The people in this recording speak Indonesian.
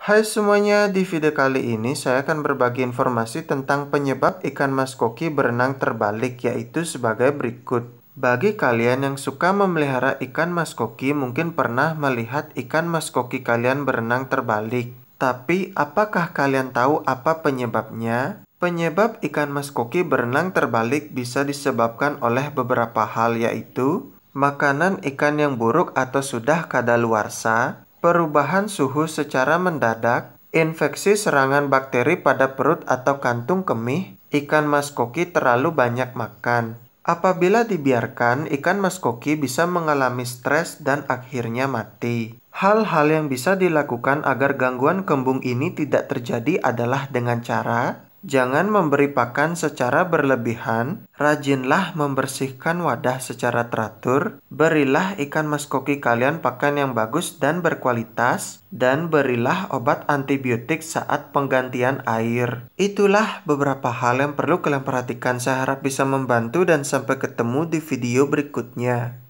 Hai semuanya, di video kali ini saya akan berbagi informasi tentang penyebab ikan mas koki berenang terbalik yaitu sebagai berikut. Bagi kalian yang suka memelihara ikan mas koki mungkin pernah melihat ikan mas koki kalian berenang terbalik. Tapi apakah kalian tahu apa penyebabnya? Penyebab ikan mas koki berenang terbalik bisa disebabkan oleh beberapa hal yaitu makanan ikan yang buruk atau sudah kadaluarsa, perubahan suhu secara mendadak, infeksi serangan bakteri pada perut atau kantung kemih, ikan mas koki terlalu banyak makan. Apabila dibiarkan, ikan mas koki bisa mengalami stres dan akhirnya mati. Hal-hal yang bisa dilakukan agar gangguan kembung ini tidak terjadi adalah dengan cara Jangan memberi pakan secara berlebihan, rajinlah membersihkan wadah secara teratur, berilah ikan maskoki kalian pakan yang bagus dan berkualitas, dan berilah obat antibiotik saat penggantian air. Itulah beberapa hal yang perlu kalian perhatikan. Saya harap bisa membantu dan sampai ketemu di video berikutnya.